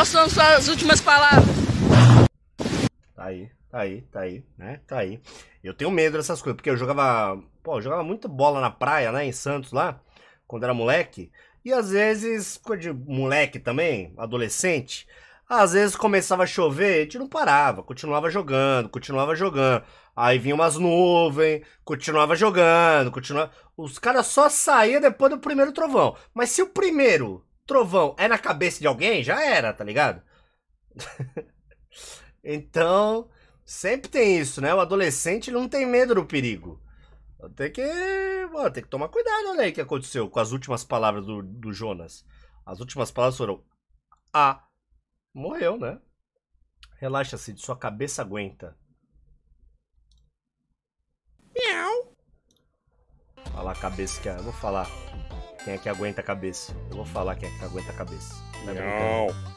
Quais são suas últimas palavras? Tá aí, tá aí, tá aí, né? Tá aí. Eu tenho medo dessas coisas, porque eu jogava. Pô, eu jogava muita bola na praia, né? Em Santos lá, quando era moleque. E às vezes, coisa de moleque também, adolescente. Às vezes começava a chover, a gente não parava, continuava jogando, continuava jogando. Aí vinha umas nuvens, continuava jogando, continuava. Os caras só saíam depois do primeiro trovão. Mas se o primeiro trovão é na cabeça de alguém, já era, tá ligado? então, sempre tem isso, né? O adolescente não tem medo do perigo. Tem que, mano, tem que tomar cuidado, olha aí o que aconteceu com as últimas palavras do, do Jonas. As últimas palavras foram: Ah, morreu, né? Relaxa-se, sua cabeça aguenta. Miau! Fala a cabeça que é. Eu vou falar. Quem é que aguenta a cabeça? Eu vou falar quem é que aguenta a cabeça. Não. É não.